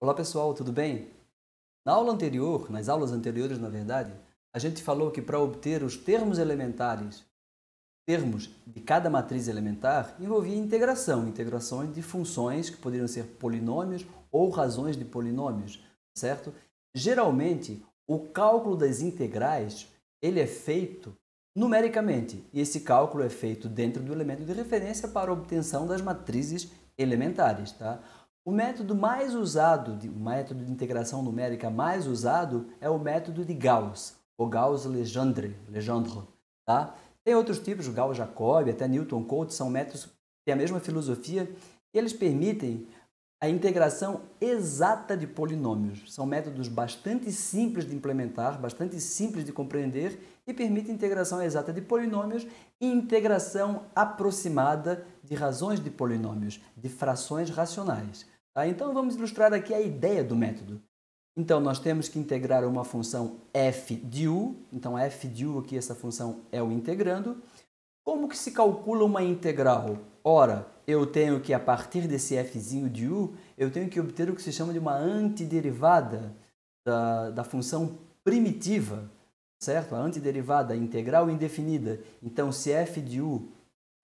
Olá pessoal, tudo bem? Na aula anterior, nas aulas anteriores na verdade, a gente falou que para obter os termos elementares, termos de cada matriz elementar, envolvia integração, integrações de funções que poderiam ser polinômios ou razões de polinômios, certo? Geralmente, o cálculo das integrais, ele é feito numericamente, e esse cálculo é feito dentro do elemento de referência para a obtenção das matrizes elementares, tá? O método mais usado, o método de integração numérica mais usado é o método de Gauss, ou Gauss-Legendre, Legendre, tá? Tem outros tipos, Gauss-Jacobi, até Newton Cotes, são métodos que têm a mesma filosofia e eles permitem a integração exata de polinômios. São métodos bastante simples de implementar, bastante simples de compreender e permitem integração exata de polinômios e integração aproximada de razões de polinômios, de frações racionais. Tá? Então vamos ilustrar aqui a ideia do método. Então nós temos que integrar uma função f de u, então f de u aqui essa função é o integrando. Como que se calcula uma integral? Ora, eu tenho que a partir desse f de u, eu tenho que obter o que se chama de uma antiderivada da, da função primitiva, certo? A antiderivada integral indefinida. Então se f de u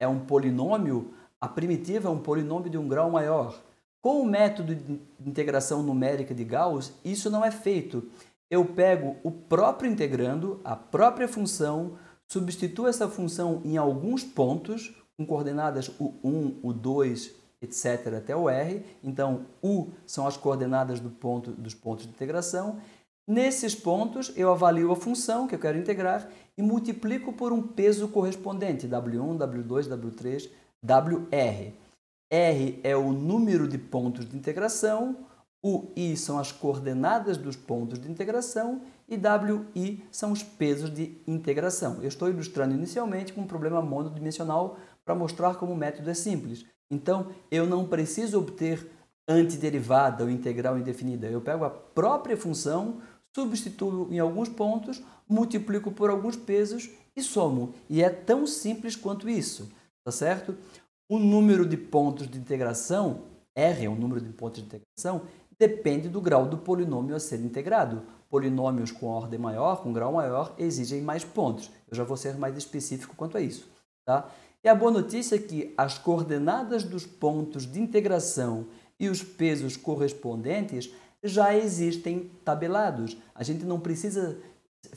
é um polinômio, a primitiva é um polinômio de um grau maior. Com o método de integração numérica de Gauss, isso não é feito. Eu pego o próprio integrando, a própria função, substituo essa função em alguns pontos, com coordenadas U1, U2, etc. até o R. Então, U são as coordenadas do ponto, dos pontos de integração. Nesses pontos, eu avalio a função que eu quero integrar e multiplico por um peso correspondente, W1, W2, W3, WR. R é o número de pontos de integração, o I são as coordenadas dos pontos de integração e w i são os pesos de integração. Eu estou ilustrando inicialmente com um problema monodimensional para mostrar como o método é simples. Então, eu não preciso obter antiderivada ou integral indefinida. Eu pego a própria função, substituo em alguns pontos, multiplico por alguns pesos e somo. E é tão simples quanto isso, tá certo? O número de pontos de integração, R é o número de pontos de integração, depende do grau do polinômio a ser integrado. Polinômios com ordem maior, com grau maior, exigem mais pontos. Eu já vou ser mais específico quanto a isso. Tá? E a boa notícia é que as coordenadas dos pontos de integração e os pesos correspondentes já existem tabelados. A gente não precisa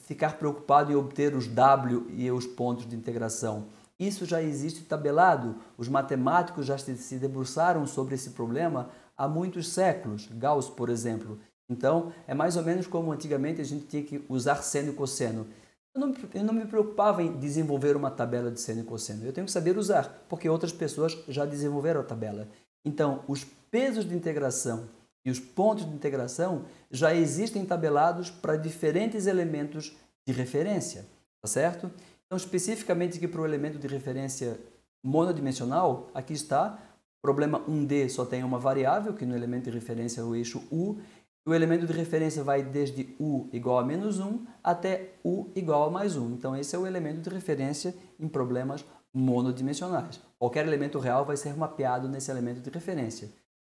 ficar preocupado em obter os W e os pontos de integração. Isso já existe tabelado. Os matemáticos já se debruçaram sobre esse problema há muitos séculos. Gauss, por exemplo. Então, é mais ou menos como antigamente a gente tinha que usar seno e cosseno. Eu não, eu não me preocupava em desenvolver uma tabela de seno e cosseno. Eu tenho que saber usar, porque outras pessoas já desenvolveram a tabela. Então, os pesos de integração e os pontos de integração já existem tabelados para diferentes elementos de referência, tá certo? Então, especificamente aqui para o elemento de referência monodimensional, aqui está, problema 1D só tem uma variável, que no elemento de referência é o eixo U, o elemento de referência vai desde u igual a menos 1 até u igual a mais 1. Então, esse é o elemento de referência em problemas monodimensionais. Qualquer elemento real vai ser mapeado nesse elemento de referência.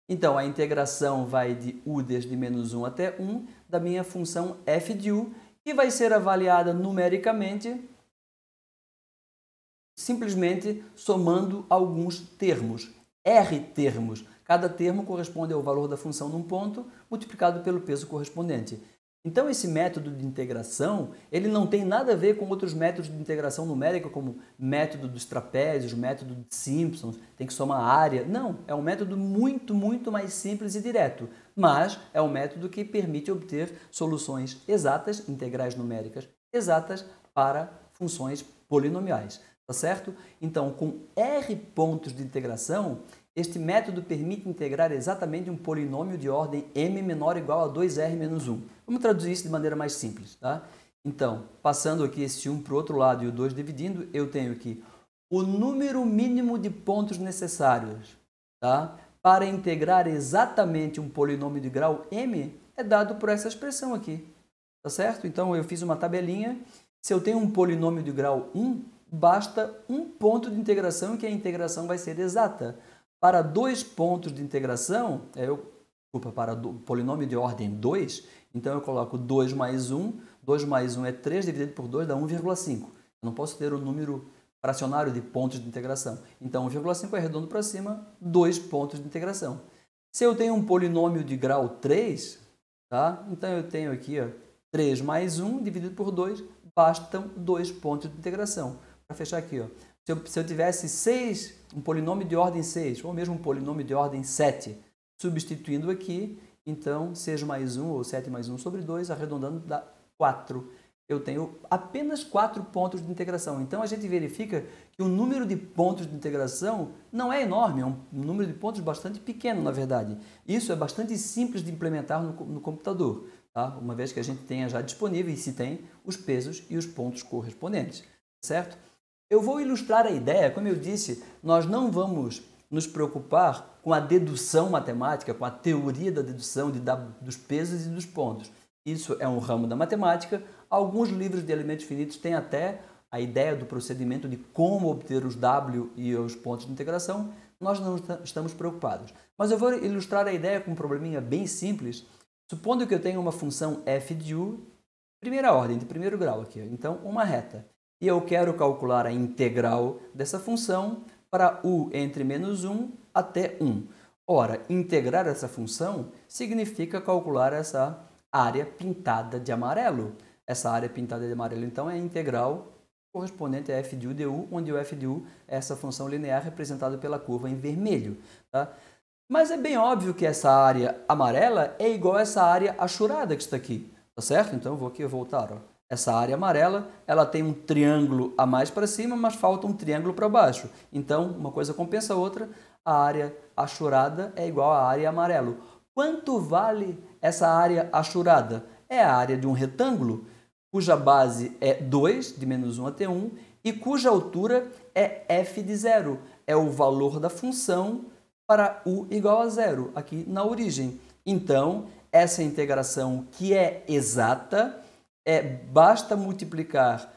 Então, a integração vai de u desde menos 1 até 1 da minha função f de u, que vai ser avaliada numericamente simplesmente somando alguns termos, R termos. Cada termo corresponde ao valor da função num ponto multiplicado pelo peso correspondente. Então esse método de integração, ele não tem nada a ver com outros métodos de integração numérica como método dos trapézios, método de Simpsons, tem que somar área. Não, é um método muito, muito mais simples e direto, mas é um método que permite obter soluções exatas, integrais numéricas exatas para funções polinomiais. Tá certo? Então, com R pontos de integração, este método permite integrar exatamente um polinômio de ordem m menor ou igual a 2r menos 1. Vamos traduzir isso de maneira mais simples, tá? Então, passando aqui esse 1 para o outro lado e o 2 dividindo, eu tenho aqui o número mínimo de pontos necessários tá? para integrar exatamente um polinômio de grau m é dado por essa expressão aqui, tá certo? Então, eu fiz uma tabelinha. Se eu tenho um polinômio de grau 1, basta um ponto de integração que a integração vai ser exata. Para dois pontos de integração, é, eu, desculpa, para do, polinômio de ordem 2, então eu coloco 2 mais 1, 2 mais 1 é 3 dividido por 2 dá 1,5. Eu não posso ter o um número fracionário de pontos de integração. Então 1,5 é redondo para cima, dois pontos de integração. Se eu tenho um polinômio de grau 3, tá? então eu tenho aqui ó, 3 mais 1 dividido por 2, bastam dois pontos de integração para fechar aqui, ó. Se eu, se eu tivesse 6, um polinômio de ordem 6, ou mesmo um polinômio de ordem 7, substituindo aqui, então 6 mais 1 ou 7 mais 1 sobre 2, arredondando dá 4. Eu tenho apenas 4 pontos de integração. Então a gente verifica que o número de pontos de integração não é enorme, é um número de pontos bastante pequeno, na verdade. Isso é bastante simples de implementar no, no computador, tá? uma vez que a gente tenha já disponível, e se tem, os pesos e os pontos correspondentes, certo? Eu vou ilustrar a ideia, como eu disse, nós não vamos nos preocupar com a dedução matemática, com a teoria da dedução de, da, dos pesos e dos pontos. Isso é um ramo da matemática. Alguns livros de elementos finitos têm até a ideia do procedimento de como obter os W e os pontos de integração. Nós não estamos preocupados. Mas eu vou ilustrar a ideia com um probleminha bem simples. Supondo que eu tenha uma função f de u, primeira ordem, de primeiro grau aqui. Então, uma reta e eu quero calcular a integral dessa função para u entre menos 1 até 1. Ora, integrar essa função significa calcular essa área pintada de amarelo. Essa área pintada de amarelo, então, é a integral correspondente a f de u du, onde o f de u é essa função linear representada pela curva em vermelho. Tá? Mas é bem óbvio que essa área amarela é igual a essa área achurada que está aqui. Tá certo? Então, eu vou aqui voltar. Ó. Essa área amarela, ela tem um triângulo a mais para cima, mas falta um triângulo para baixo. Então, uma coisa compensa a outra, a área achurada é igual à área amarelo. Quanto vale essa área achurada? É a área de um retângulo cuja base é 2, de menos 1 até 1, e cuja altura é f de zero, é o valor da função para u igual a zero, aqui na origem. Então, essa integração que é exata é basta multiplicar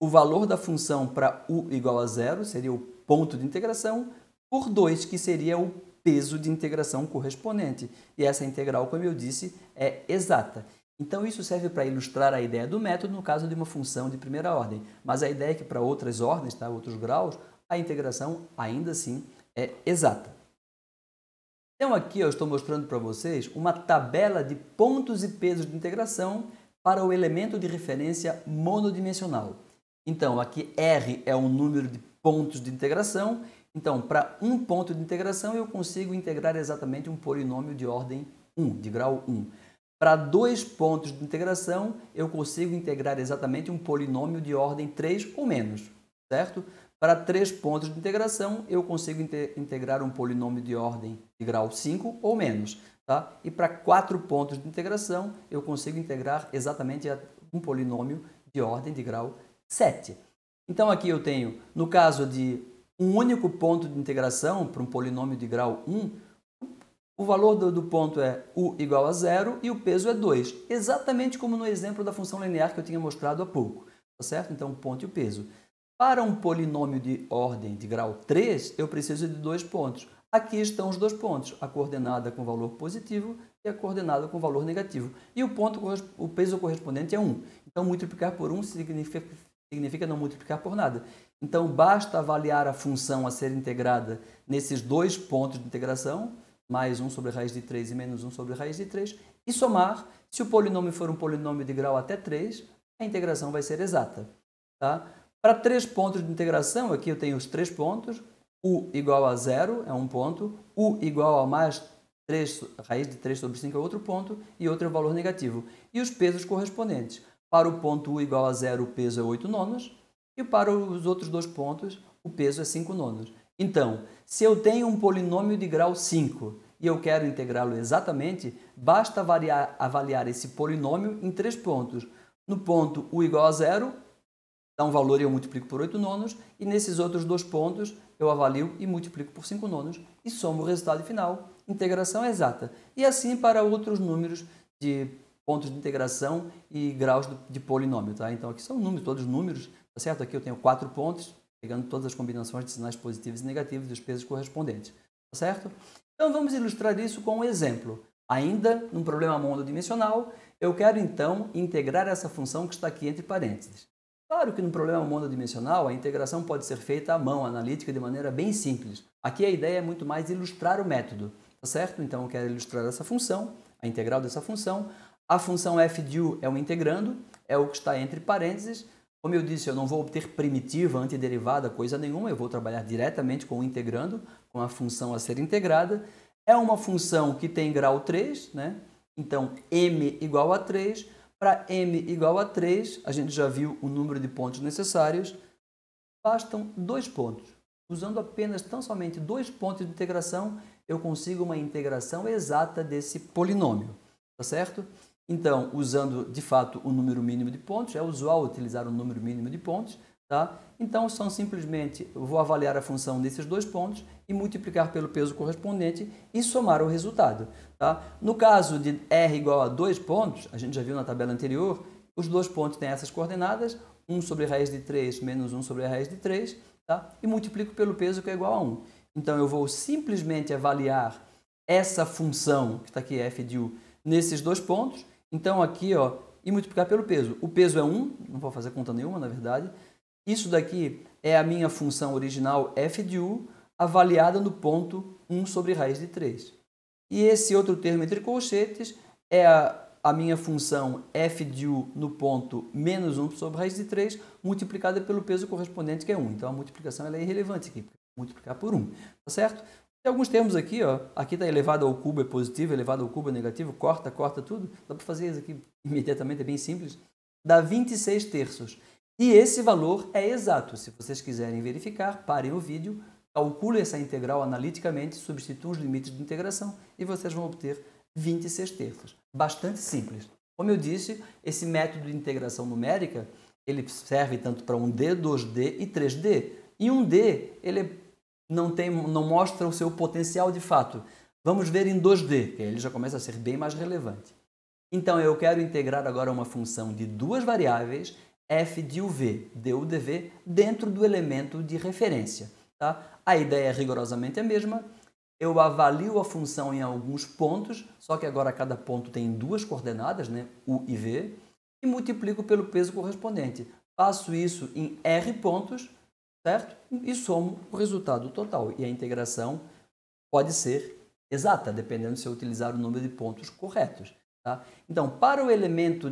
o valor da função para u igual a zero, seria o ponto de integração, por 2, que seria o peso de integração correspondente. E essa integral, como eu disse, é exata. Então, isso serve para ilustrar a ideia do método no caso de uma função de primeira ordem. Mas a ideia é que para outras ordens, tá? outros graus, a integração ainda assim é exata. Então, aqui eu estou mostrando para vocês uma tabela de pontos e pesos de integração para o elemento de referência monodimensional. Então, aqui R é o número de pontos de integração. Então, para um ponto de integração, eu consigo integrar exatamente um polinômio de ordem 1, de grau 1. Para dois pontos de integração, eu consigo integrar exatamente um polinômio de ordem 3 ou menos, certo? Para três pontos de integração, eu consigo integrar um polinômio de ordem de grau 5 ou menos. Tá? E para quatro pontos de integração, eu consigo integrar exatamente um polinômio de ordem de grau 7. Então aqui eu tenho, no caso de um único ponto de integração para um polinômio de grau 1, o valor do, do, ponto é u igual a zero e o peso é 2, exatamente como no exemplo da função linear que eu tinha mostrado há pouco. Tá certo? Então, o ponto e o peso. Para um polinômio de ordem de grau 3, eu preciso de dois pontos. Aqui estão os dois pontos, a coordenada com valor positivo e a coordenada com valor negativo. E o ponto, o peso correspondente é 1. Então, multiplicar por 1 significa, significa não multiplicar por nada. Então, basta avaliar a função a ser integrada nesses dois pontos de integração, mais 1 sobre raiz de 3 e menos 1 sobre raiz de 3, e somar. Se o polinômio for um polinômio de grau até 3, a integração vai ser exata. Tá? Para três pontos de integração, aqui eu tenho os três pontos, U igual a zero é um ponto, U igual a mais 3, raiz de 3 sobre 5 é outro ponto, e outro é o valor negativo. E os pesos correspondentes. Para o ponto U igual a zero, o peso é 8 nonos, e para os outros dois pontos, o peso é 5 nonos. Então, se eu tenho um polinômio de grau 5 e eu quero integrá-lo exatamente, basta avaliar, avaliar esse polinômio em três pontos. No ponto U igual a zero, dá um valor e eu multiplico por 8 nonos, e nesses outros dois pontos eu avalio e multiplico por 5 nonos e somo o resultado final, integração exata. E assim para outros números de pontos de integração e graus de polinômio. Tá? Então aqui são números, todos números, tá certo? Aqui eu tenho quatro pontos, pegando todas as combinações de sinais positivos e negativos dos pesos correspondentes, tá certo? Então vamos ilustrar isso com um exemplo. Ainda num problema monodimensional, eu quero então integrar essa função que está aqui entre parênteses. Claro que no problema monodimensional a integração pode ser feita à mão, analítica, de maneira bem simples. Aqui a ideia é muito mais ilustrar o método, tá certo? Então eu quero ilustrar essa função, a integral dessa função. A função f de u é um integrando, é o que está entre parênteses. Como eu disse, eu não vou obter primitiva, antiderivada, coisa nenhuma, eu vou trabalhar diretamente com o integrando, com a função a ser integrada. É uma função que tem grau 3, né? Então m igual a 3 para m igual a 3, a gente já viu o número de pontos necessários, bastam dois pontos. Usando apenas tão somente dois pontos de integração, eu consigo uma integração exata desse polinômio, tá certo? Então, usando de fato o número mínimo de pontos, é usual utilizar o número mínimo de pontos, tá? Então, são simplesmente, eu vou avaliar a função desses dois pontos e multiplicar pelo peso correspondente e somar o resultado. Tá? No caso de R igual a dois pontos, a gente já viu na tabela anterior, os dois pontos têm essas coordenadas, 1 sobre raiz de 3 menos 1 sobre raiz de 3, tá? e multiplico pelo peso que é igual a 1. Então eu vou simplesmente avaliar essa função, que está aqui f de u, nesses dois pontos, então aqui, ó, e multiplicar pelo peso. O peso é 1, não vou fazer conta nenhuma, na verdade. Isso daqui é a minha função original f de u avaliada no ponto 1 sobre raiz de 3. E esse outro termo entre colchetes é a, a minha função f de u no ponto menos 1 sobre raiz de 3 multiplicada pelo peso correspondente que é 1. Então a multiplicação ela é irrelevante aqui, multiplicar por 1, tá certo? Tem alguns termos aqui, ó. Aqui está elevado ao cubo é positivo, elevado ao cubo é negativo, corta, corta tudo. Dá para fazer isso aqui imediatamente, é bem simples. Dá 26 terços. E esse valor é exato. Se vocês quiserem verificar, parem o vídeo, Calcule essa integral analiticamente, substitua os limites de integração e vocês vão obter 26 terços. Bastante simples. Como eu disse, esse método de integração numérica ele serve tanto para 1D, 2D e 3D. Em 1D, ele não, tem, não mostra o seu potencial de fato. Vamos ver em 2D, que ele já começa a ser bem mais relevante. Então, eu quero integrar agora uma função de duas variáveis, f de uv, d, u, dv, dentro do elemento de referência. Tá? A ideia é rigorosamente a mesma. Eu avalio a função em alguns pontos, só que agora cada ponto tem duas coordenadas, né? U e V, e multiplico pelo peso correspondente. Faço isso em R pontos, certo? E somo o resultado total. E a integração pode ser exata, dependendo se eu utilizar o número de pontos corretos. Tá? Então, para o elemento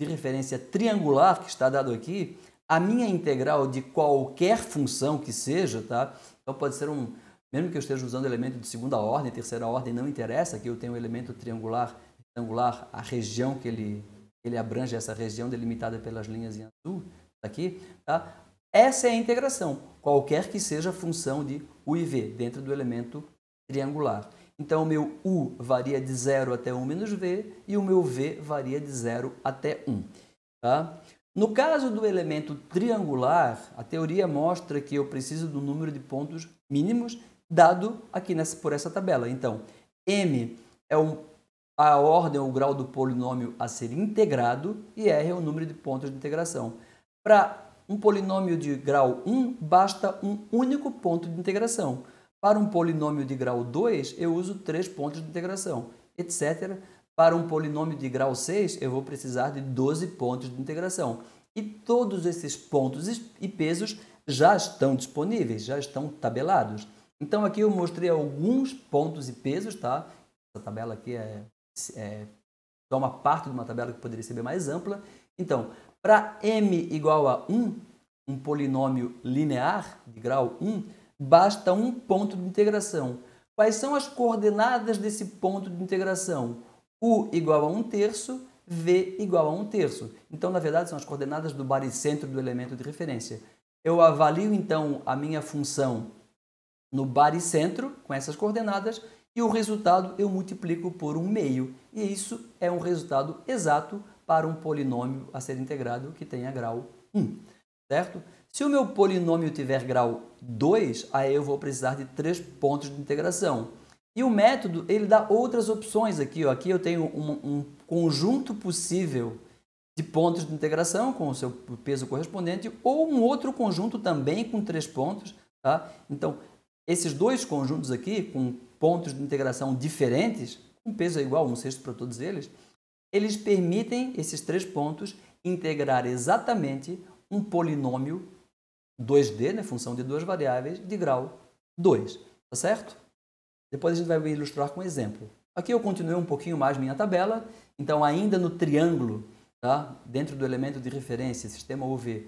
de referência triangular que está dado aqui, a minha integral de qualquer função que seja, tá? Então pode ser um, mesmo que eu esteja usando elemento de segunda ordem, terceira ordem, não interessa, que eu tenho um elemento triangular, retangular, a região que ele, ele abrange, essa região delimitada pelas linhas em azul, tá aqui, tá? Essa é a integração, qualquer que seja a função de u e v dentro do elemento triangular. Então, o meu u varia de 0 até 1 menos v e o meu v varia de 0 até 1. Tá? No caso do elemento triangular, a teoria mostra que eu preciso do número de pontos mínimos dado aqui nessa, por essa tabela. Então, m é um, a ordem o grau do polinômio a ser integrado e r é o número de pontos de integração. Para um polinômio de grau 1, basta um único ponto de integração. Para um polinômio de grau 2, eu uso três pontos de integração, etc para um polinômio de grau 6, eu vou precisar de 12 pontos de integração. E todos esses pontos e pesos já estão disponíveis, já estão tabelados. Então aqui eu mostrei alguns pontos e pesos, tá? Essa tabela aqui é, é só uma parte de uma tabela que poderia ser bem mais ampla. Então, para m igual a 1, um polinômio linear de grau 1, basta um ponto de integração. Quais são as coordenadas desse ponto de integração? U igual a 1 terço, V igual a 1 terço. Então, na verdade, são as coordenadas do baricentro do elemento de referência. Eu avalio, então, a minha função no baricentro, com essas coordenadas, e o resultado eu multiplico por 1 meio. E isso é um resultado exato para um polinômio a ser integrado que tenha grau 1, certo? Se o meu polinômio tiver grau 2, aí eu vou precisar de três pontos de integração. E o método, ele dá outras opções aqui. Ó. Aqui eu tenho um, um conjunto possível de pontos de integração com o seu peso correspondente ou um outro conjunto também com três pontos. Tá? Então, esses dois conjuntos aqui, com pontos de integração diferentes, um peso é igual, um sexto para todos eles, eles permitem, esses três pontos, integrar exatamente um polinômio 2D, né, função de duas variáveis, de grau 2, tá certo? Depois a gente vai ilustrar com um exemplo. Aqui eu continuei um pouquinho mais minha tabela, então ainda no triângulo, tá? dentro do elemento de referência, sistema UV,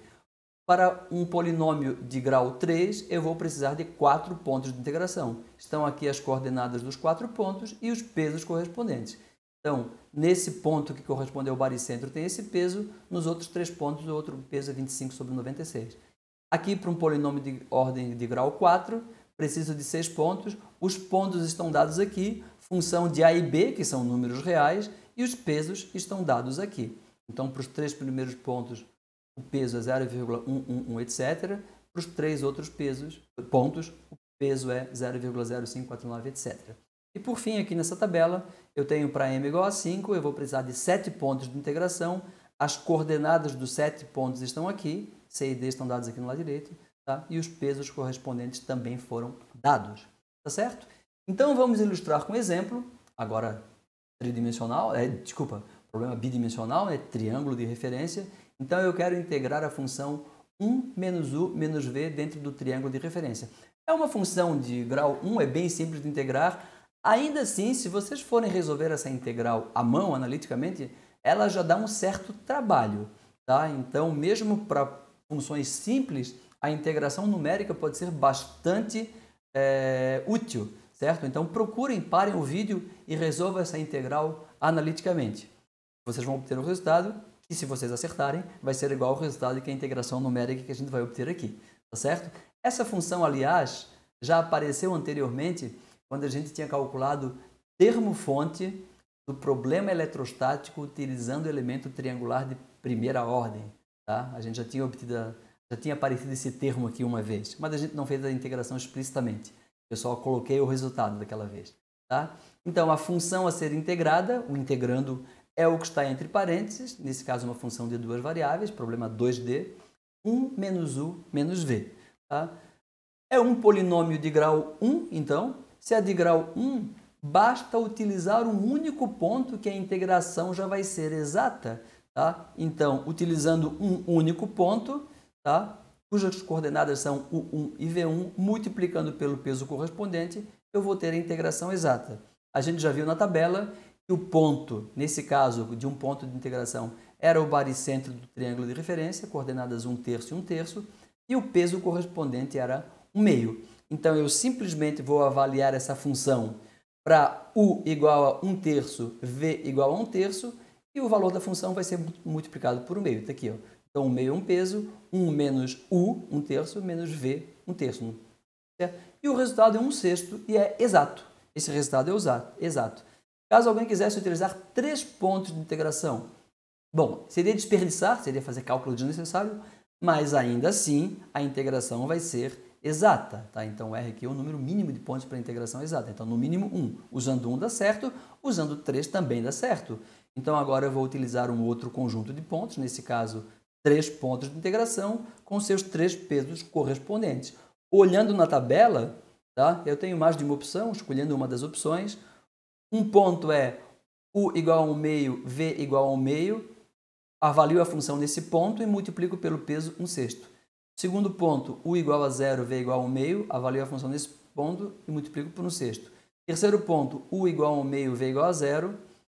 para um polinômio de grau 3, eu vou precisar de quatro pontos de integração. Estão aqui as coordenadas dos quatro pontos e os pesos correspondentes. Então, nesse ponto que corresponde ao baricentro tem esse peso, nos outros três pontos o outro peso é 25 sobre 96. Aqui, para um polinômio de ordem de grau 4, preciso de seis pontos. Os pontos estão dados aqui, função de A e B, que são números reais, e os pesos estão dados aqui. Então, para os três primeiros pontos, o peso é 0,111, etc. Para os três outros pesos, pontos, o peso é 0,0549, etc. E por fim, aqui nessa tabela, eu tenho para m igual a 5, eu vou precisar de 7 pontos de integração. As coordenadas dos 7 pontos estão aqui, C e D estão dados aqui no lado direito tá? e os pesos correspondentes também foram dados. Tá certo? Então vamos ilustrar com um exemplo, agora tridimensional, é, desculpa, problema bidimensional, é triângulo de referência. Então eu quero integrar a função 1 menos u menos v dentro do triângulo de referência. É uma função de grau 1, é bem simples de integrar. Ainda assim, se vocês forem resolver essa integral à mão, analiticamente, ela já dá um certo trabalho. Tá? Então, mesmo para funções simples, a integração numérica pode ser bastante é, útil, certo? Então procurem, parem o vídeo e resolvam essa integral analiticamente. Vocês vão obter o resultado e se vocês acertarem, vai ser igual ao resultado que a integração numérica que a gente vai obter aqui, tá certo? Essa função, aliás, já apareceu anteriormente quando a gente tinha calculado termo-fonte do problema eletrostático utilizando elemento triangular de primeira ordem. Tá? A gente já tinha obtido a já tinha aparecido esse termo aqui uma vez, mas a gente não fez a integração explicitamente. Eu só coloquei o resultado daquela vez. Tá? Então, a função a ser integrada, o integrando, é o que está entre parênteses, nesse caso uma função de duas variáveis, problema 2D, 1 menos u menos v. Tá? É um polinômio de grau 1, então, se é de grau 1, basta utilizar um único ponto que a integração já vai ser exata. Tá? Então, utilizando um único ponto, tá? cujas coordenadas são U1 e V1, multiplicando pelo peso correspondente, eu vou ter a integração exata. A gente já viu na tabela que o ponto, nesse caso, de um ponto de integração era o baricentro do triângulo de referência, coordenadas 1 terço e 1 terço, e o peso correspondente era 1 meio. Então, eu simplesmente vou avaliar essa função para U igual a 1 terço, V igual a 1 terço, e o valor da função vai ser multiplicado por 1 meio. Está aqui, ó. Então, meio é um peso, 1 menos U, um terço, menos V, um terço. E o resultado é um sexto e é exato. Esse resultado é exato. Caso alguém quisesse utilizar três pontos de integração, bom, seria desperdiçar, seria fazer cálculo desnecessário, mas ainda assim a integração vai ser exata. Tá? Então, R aqui é o número mínimo de pontos para a integração exata. Então, no mínimo 1. Um. Usando 1 um dá certo, usando 3 também dá certo. Então, agora eu vou utilizar um outro conjunto de pontos, nesse caso, três pontos de integração com seus três pesos correspondentes. Olhando na tabela, tá? eu tenho mais de uma opção, escolhendo uma das opções. Um ponto é U igual a 1 meio, V igual a 1 meio. Avalio a função nesse ponto e multiplico pelo peso 1 sexto. Segundo ponto, U igual a 0, V igual a 1 meio. Avalio a função nesse ponto e multiplico por 1 sexto. Terceiro ponto, U igual a 1 meio, V igual a 0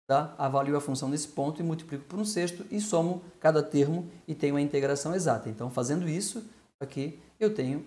tá? avalio a função nesse ponto e multiplico por um sexto e somo cada termo e tenho a integração exata. Então, fazendo isso, aqui eu tenho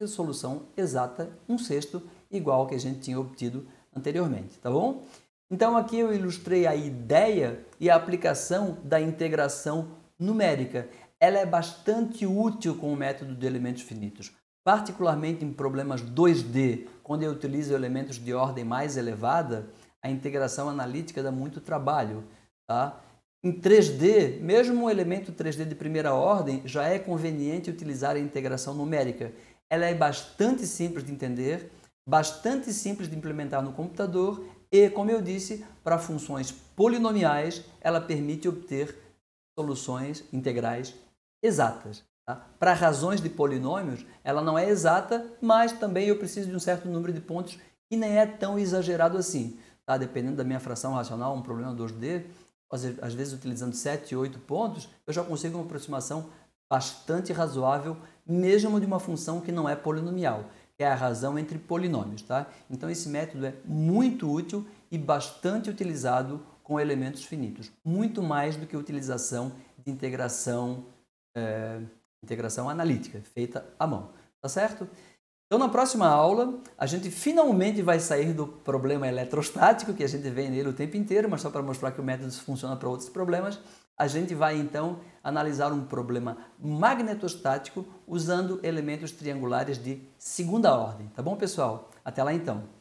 a solução exata, um sexto, igual ao que a gente tinha obtido anteriormente, tá bom? Então, aqui eu ilustrei a ideia e a aplicação da integração numérica. Ela é bastante útil com o método de elementos finitos, particularmente em problemas 2D, quando eu utilizo elementos de ordem mais elevada, a integração analítica dá muito trabalho. Tá? Em 3D, mesmo um elemento 3D de primeira ordem, já é conveniente utilizar a integração numérica. Ela é bastante simples de entender, bastante simples de implementar no computador e, como eu disse, para funções polinomiais, ela permite obter soluções integrais exatas. Tá? Para razões de polinômios, ela não é exata, mas também eu preciso de um certo número de pontos e nem é tão exagerado assim tá? dependendo da minha fração racional, um problema 2D, às vezes utilizando 7, 8 pontos, eu já consigo uma aproximação bastante razoável, mesmo de uma função que não é polinomial, que é a razão entre polinômios. Tá? Então esse método é muito útil e bastante utilizado com elementos finitos, muito mais do que a utilização de integração, é, integração analítica, feita à mão. Tá certo? Então, na próxima aula, a gente finalmente vai sair do problema eletrostático, que a gente vem nele o tempo inteiro, mas só para mostrar que o método funciona para outros problemas. A gente vai então analisar um problema magnetostático usando elementos triangulares de segunda ordem. Tá bom, pessoal? Até lá então.